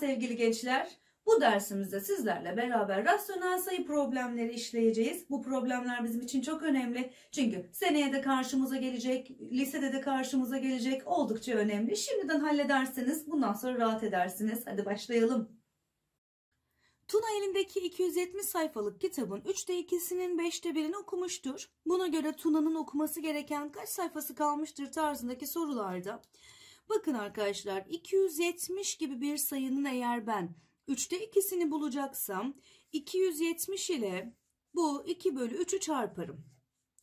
sevgili gençler. Bu dersimizde sizlerle beraber rasyonel sayı problemleri işleyeceğiz. Bu problemler bizim için çok önemli. Çünkü seneye de karşımıza gelecek, lisede de karşımıza gelecek oldukça önemli. Şimdiden hallederseniz bundan sonra rahat edersiniz. Hadi başlayalım. Tuna elindeki 270 sayfalık kitabın 3'te 2'sinin 5'te 1'ini okumuştur. Buna göre Tuna'nın okuması gereken kaç sayfası kalmıştır tarzındaki sorularda Bakın arkadaşlar 270 gibi bir sayının eğer ben 3'te ikisini bulacaksam 270 ile bu 2 bölü 3'ü çarparım.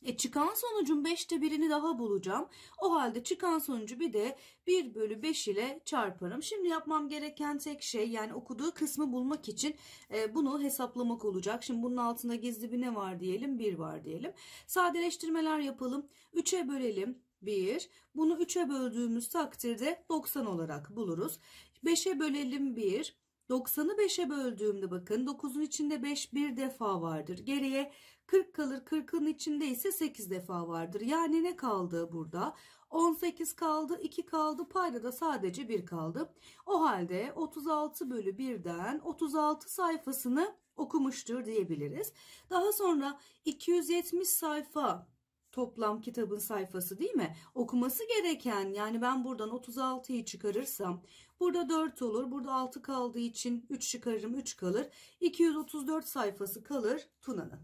E çıkan sonucun 5'te birini daha bulacağım. O halde çıkan sonucu bir de 1 bölü 5 ile çarparım. Şimdi yapmam gereken tek şey yani okuduğu kısmı bulmak için e, bunu hesaplamak olacak. Şimdi bunun altında gizli bir ne var diyelim 1 var diyelim. Sadeleştirmeler yapalım. 3'e bölelim. 1. Bunu 3'e böldüğümüz takdirde 90 olarak buluruz. 5'e bölelim 1. 90'ı 5'e böldüğümde bakın 9'un içinde 5 bir defa vardır. Geriye 40 kalır 40'ın içinde ise 8 defa vardır. Yani ne kaldı burada? 18 kaldı 2 kaldı payda da sadece 1 kaldı. O halde 36 bölü 1'den 36 sayfasını okumuştur diyebiliriz. Daha sonra 270 sayfa toplam kitabın sayfası değil mi? Okuması gereken yani ben buradan 36'yı çıkarırsam burada 4 olur. Burada 6 kaldığı için 3 çıkarırım 3 kalır. 234 sayfası kalır Tuna'nın.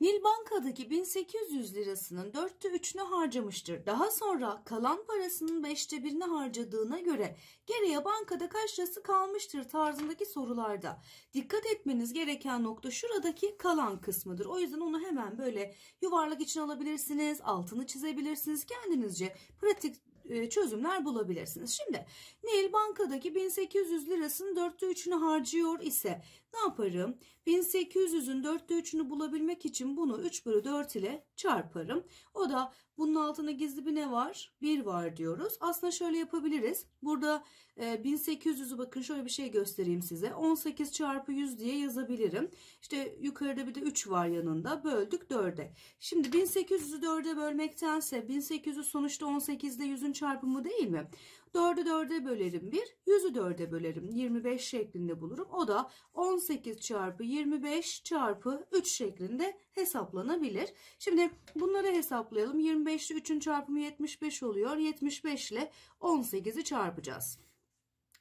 Nil bankadaki 1800 lirasının dörtte üçünü harcamıştır. Daha sonra kalan parasının beşte birini harcadığına göre geriye bankada kaç lirası kalmıştır tarzındaki sorularda. Dikkat etmeniz gereken nokta şuradaki kalan kısmıdır. O yüzden onu hemen böyle yuvarlak için alabilirsiniz, altını çizebilirsiniz. Kendinizce pratik e, çözümler bulabilirsiniz. Şimdi Nil bankadaki 1800 lirasının 4'te 3'ünü harcıyor ise ne yaparım? 1800'ün 4'te 3'ünü bulabilmek için bunu 3 bölü 4 ile çarparım. O da bunun altında gizli bir ne var? 1 var diyoruz. Aslında şöyle yapabiliriz. Burada 1800'ü e, bakın şöyle bir şey göstereyim size. 18 çarpı 100 diye yazabilirim. İşte yukarıda bir de 3 var yanında. Böldük 4'e. Şimdi 1800'ü 4'e bölmektense 1800'ü sonuçta 18 ile 100'ün çarpımı değil mi? 4'ü 4'e bölerim 1. 100'ü 4'e bölerim. 25 şeklinde bulurum. O da 18 çarpı 25 çarpı 3 şeklinde hesaplanabilir. Şimdi bunları hesaplayalım. 25 25'li 3'ün çarpımı 75 oluyor. 75 ile 18'i çarpacağız.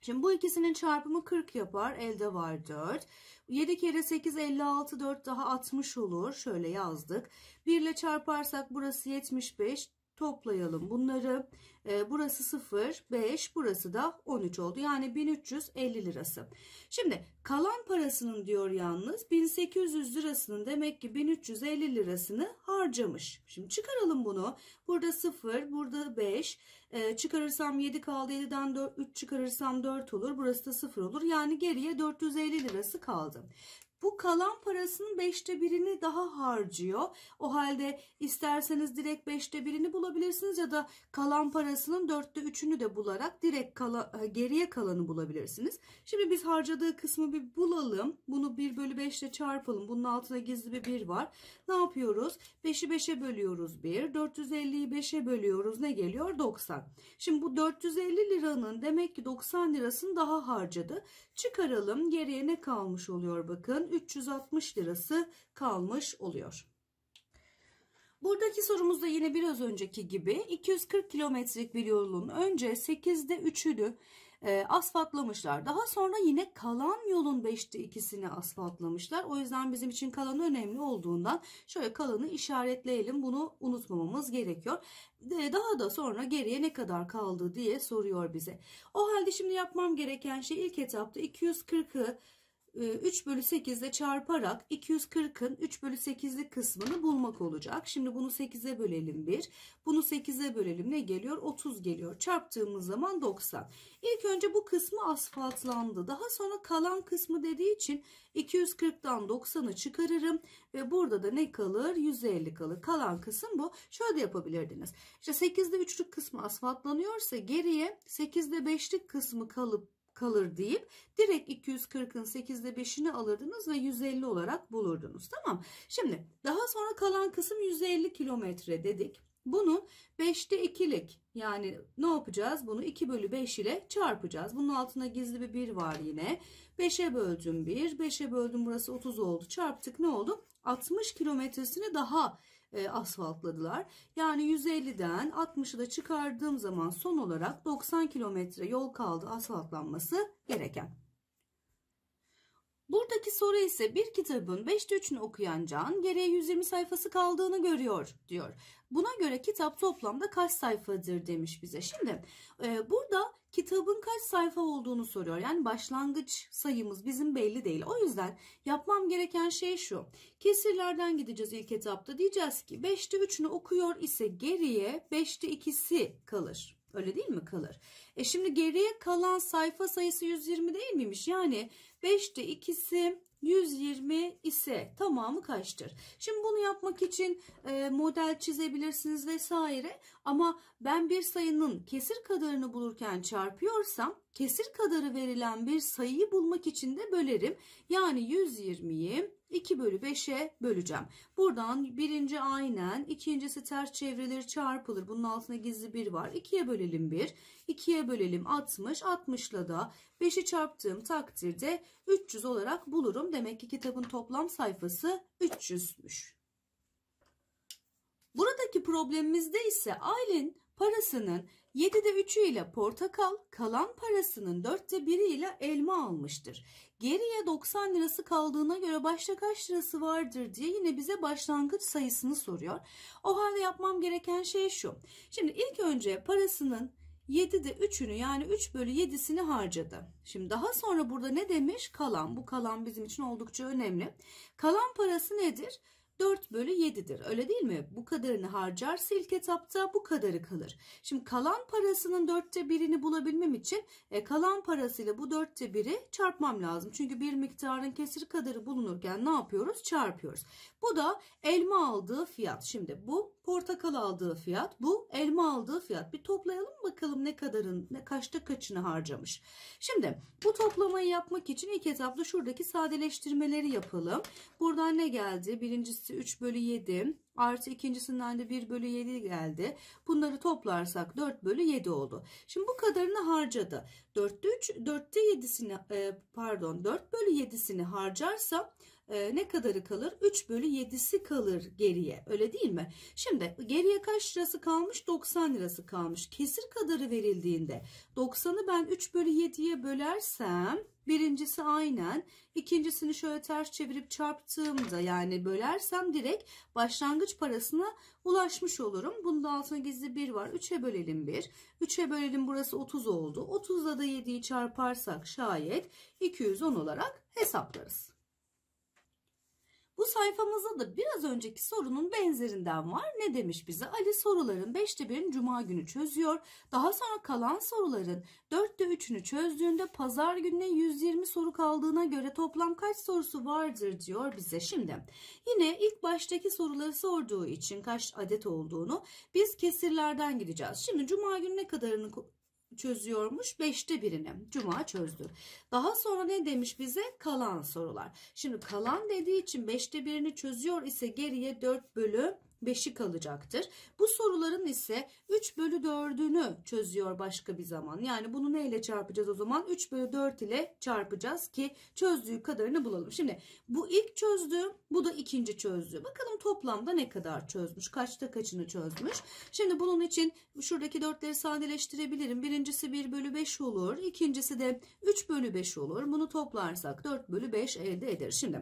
Şimdi bu ikisinin çarpımı 40 yapar. Elde var 4. 7 kere 8 56 4 daha 60 olur. Şöyle yazdık. 1 ile çarparsak burası 75 toplayalım bunları. E, burası 0, 5, burası da 13 oldu. Yani 1350 lirası. Şimdi kalan parasının diyor yalnız 1800 lirasının demek ki 1350 lirasını harcamış. Şimdi çıkaralım bunu. Burada 0, burada 5. E, ee, çıkarırsam 7 kaldı. 7'den 4, 3 çıkarırsam 4 olur. Burası da 0 olur. Yani geriye 450 lirası kaldı. Bu kalan parasının beşte birini daha harcıyor. O halde isterseniz direkt beşte birini bulabilirsiniz ya da kalan parasının dörtte üçünü de bularak direkt kala, e, geriye kalanı bulabilirsiniz. Şimdi biz harcadığı kısmı bir bulalım. Bunu 1 bölü 5 ile çarpalım. Bunun altına gizli bir 1 var. Ne yapıyoruz? 5'i 5'e bölüyoruz 1. 450'yi 5'e bölüyoruz. Ne geliyor? 90. Şimdi bu 450 liranın demek ki 90 lirasını daha harcadı. Çıkaralım. Geriye ne kalmış oluyor bakın? 360 lirası kalmış oluyor. Buradaki sorumuzda yine biraz önceki gibi 240 kilometrelik bir yolun önce 8'de 3'ünü e, asfaltlamışlar. Daha sonra yine kalan yolun 5'te 2'sini asfaltlamışlar. O yüzden bizim için kalan önemli olduğundan şöyle kalanı işaretleyelim. Bunu unutmamamız gerekiyor. E, daha da sonra geriye ne kadar kaldı diye soruyor bize. O halde şimdi yapmam gereken şey ilk etapta 240'ı 3 e, bölü 8 ile çarparak 240'ın 3 bölü 8'lik kısmını bulmak olacak. Şimdi bunu 8'e bölelim 1. Bunu 8'e bölelim ne geliyor? 30 geliyor. Çarptığımız zaman 90. İlk önce bu kısmı asfaltlandı. Daha sonra kalan kısmı dediği için 240'dan 90'ı çıkarırım. Ve burada da ne kalır? 150 kalır. Kalan kısım bu. Şöyle de yapabilirdiniz. İşte 8'de 3'lük kısmı asfaltlanıyorsa geriye 8'de 5'lik kısmı kalıp kalır deyip direkt 240'ın 8'de 5'ini alırdınız ve 150 olarak bulurdunuz. Tamam. Şimdi daha sonra kalan kısım 150 kilometre dedik. Bunun 5'te 2'lik yani ne yapacağız? Bunu 2 bölü 5 ile çarpacağız. Bunun altına gizli bir 1 var yine. 5'e böldüm 1. 5'e böldüm burası 30 oldu. Çarptık ne oldu? 60 kilometresini daha e, asfaltladılar. Yani 150'den 60'ı da çıkardığım zaman son olarak 90 kilometre yol kaldı asfaltlanması gereken. Buradaki soru ise bir kitabın 5'te 3'ünü okuyan Can geriye 120 sayfası kaldığını görüyor diyor. Buna göre kitap toplamda kaç sayfadır demiş bize. Şimdi e, burada kitabın kaç sayfa olduğunu soruyor. Yani başlangıç sayımız bizim belli değil. O yüzden yapmam gereken şey şu. Kesirlerden gideceğiz ilk etapta. Diyeceğiz ki 5'te 3'ünü okuyor ise geriye 5'te 2'si kalır. Öyle değil mi kalır? E şimdi geriye kalan sayfa sayısı 120 değil miymiş? Yani 5'te 2'si 120 ise tamamı kaçtır? Şimdi bunu yapmak için e, model çizebilirsiniz vesaire. Ama ben bir sayının kesir kadarını bulurken çarpıyorsam kesir kadarı verilen bir sayıyı bulmak için de bölerim. Yani 120'yi 2 bölü 5'e böleceğim. Buradan birinci aynen, ikincisi ters çevrilir çarpılır. Bunun altına gizli 1 var. 2'ye bölelim 1, 2'ye bölelim 60, 60'la da 5'i çarptığım takdirde 300 olarak bulurum. Demek ki kitabın toplam sayfası 300'müş. Bugünkü problemimizde ise Aylin parasının 7'de 3'ü ile portakal, kalan parasının 4'te 1'i ile elma almıştır. Geriye 90 lirası kaldığına göre başta kaç lirası vardır diye yine bize başlangıç sayısını soruyor. O halde yapmam gereken şey şu. Şimdi ilk önce parasının 7'de 3'ünü yani 3 bölü 7'sini harcadı. Şimdi daha sonra burada ne demiş? Kalan. Bu kalan bizim için oldukça önemli. Kalan parası nedir? 4 bölü 7'dir. Öyle değil mi? Bu kadarını harcarsa ilk etapta bu kadarı kalır. Şimdi kalan parasının dörtte birini bulabilmem için e, kalan parasıyla bu dörtte biri çarpmam lazım. Çünkü bir miktarın kesir kadarı bulunurken ne yapıyoruz? Çarpıyoruz. Bu da elma aldığı fiyat. Şimdi bu portakal aldığı fiyat bu elma aldığı fiyat bir toplayalım bakalım ne kadarın ne kaçta kaçını harcamış şimdi bu toplamayı yapmak için ilk etapta şuradaki sadeleştirmeleri yapalım buradan ne geldi birincisi 3 bölü 7 artı ikincisinden de 1 bölü 7 geldi bunları toplarsak 4 bölü 7 oldu şimdi bu kadarını harcadı 4'te 3 4'te 7'sini pardon 4 bölü 7'sini harcarsa ee, ne kadarı kalır? 3 bölü 7'si kalır geriye. Öyle değil mi? Şimdi geriye kaç lirası kalmış? 90 lirası kalmış. Kesir kadarı verildiğinde 90'ı ben 3 bölü 7'ye bölersem birincisi aynen. ikincisini şöyle ters çevirip çarptığımda yani bölersem direkt başlangıç parasına ulaşmış olurum. Bunun altına gizli 1 var. 3'e bölelim 1. 3'e bölelim burası 30 oldu. 30'la da 7'yi çarparsak şayet 210 olarak hesaplarız. Bu sayfamızda da biraz önceki sorunun benzerinden var. Ne demiş bize? Ali soruların 5'te 1'ini cuma günü çözüyor. Daha sonra kalan soruların 4'te 3'ünü çözdüğünde pazar gününe 120 soru kaldığına göre toplam kaç sorusu vardır diyor bize. Şimdi yine ilk baştaki soruları sorduğu için kaç adet olduğunu biz kesirlerden gideceğiz. Şimdi cuma günü ne kadarını çözüyormuş? Beşte birini. Cuma çözdü. Daha sonra ne demiş bize? Kalan sorular. Şimdi kalan dediği için beşte birini çözüyor ise geriye 4 bölüm. 5'i kalacaktır. Bu soruların ise 3 bölü 4'ünü çözüyor başka bir zaman. Yani bunu neyle çarpacağız o zaman? 3 bölü 4 ile çarpacağız ki çözdüğü kadarını bulalım. Şimdi bu ilk çözdüğü bu da ikinci çözdüğü. Bakalım toplamda ne kadar çözmüş? Kaçta kaçını çözmüş? Şimdi bunun için şuradaki dörtleri sadeleştirebilirim. Birincisi 1 bölü 5 olur. İkincisi de 3 bölü 5 olur. Bunu toplarsak 4 bölü 5 elde eder. Şimdi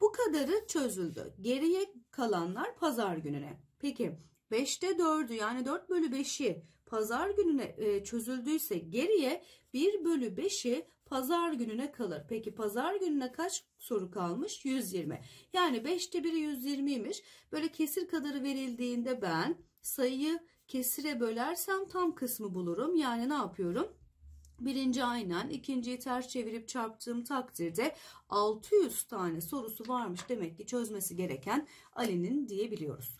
bu kadarı çözüldü. Geriye kalanlar pazar gününe. Peki 5'te 4'ü yani 4 bölü 5'i pazar gününe e, çözüldüyse geriye 1 bölü 5'i pazar gününe kalır. Peki pazar gününe kaç soru kalmış? 120. Yani 5'te 1'i 120'ymiş. Böyle kesir kadarı verildiğinde ben sayıyı kesire bölersem tam kısmı bulurum. Yani ne yapıyorum? Birinci aynen ikinciyi ters çevirip çarptığım takdirde 600 tane sorusu varmış demek ki çözmesi gereken Ali'nin diyebiliyoruz.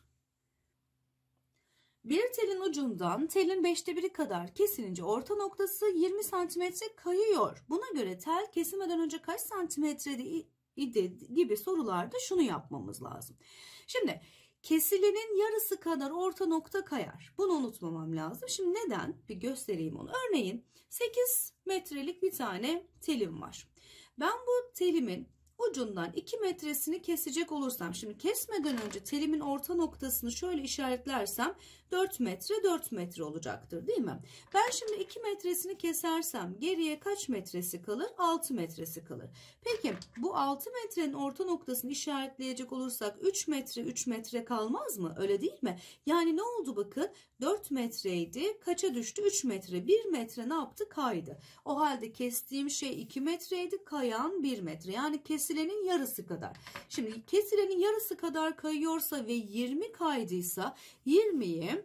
Bir telin ucundan telin 5'te 1'i kadar kesilince orta noktası 20 santimetre kayıyor. Buna göre tel kesilmeden önce kaç santimetre idi gibi sorularda şunu yapmamız lazım. Şimdi kesilenin yarısı kadar orta nokta kayar. Bunu unutmamam lazım. Şimdi neden? Bir göstereyim onu. Örneğin 8 metrelik bir tane telim var. Ben bu telimin ucundan 2 metresini kesecek olursam şimdi kesmeden önce telimin orta noktasını şöyle işaretlersem 4 metre 4 metre olacaktır değil mi? Ben şimdi 2 metresini kesersem geriye kaç metresi kalır? 6 metresi kalır. Peki bu 6 metrenin orta noktasını işaretleyecek olursak 3 metre 3 metre kalmaz mı? Öyle değil mi? Yani ne oldu bakın 4 metreydi kaça düştü 3 metre 1 metre ne yaptı kaydı. O halde kestiğim şey 2 metreydi kayan 1 metre yani kes kesilenin yarısı kadar. Şimdi kesilenin yarısı kadar kayıyorsa ve 20 kaydıysa 20'yi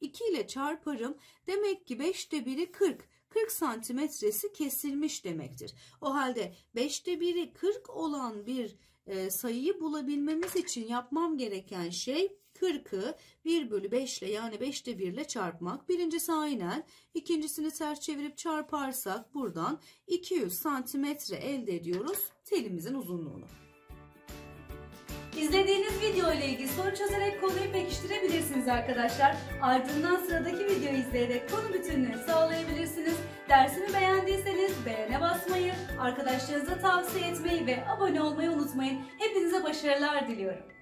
2 ile çarparım. Demek ki 5'te 1'i 40. 40 santimetresi kesilmiş demektir. O halde 5'te 1'i 40 olan bir e, sayıyı bulabilmemiz için yapmam gereken şey 40'ı 1 bölü 5 ile yani 5'te 1 ile çarpmak. Birincisi aynen. ikincisini ters çevirip çarparsak buradan 200 santimetre elde ediyoruz telimizin uzunluğunu. İzlediğiniz video ile ilgili soru çözerek konuyu pekiştirebilirsiniz arkadaşlar. Ardından sıradaki videoyu izleyerek konu bütünlüğünü sağlayabilirsiniz. Dersimi beğendiyseniz beğene basmayı, arkadaşlarınıza tavsiye etmeyi ve abone olmayı unutmayın. Hepinize başarılar diliyorum.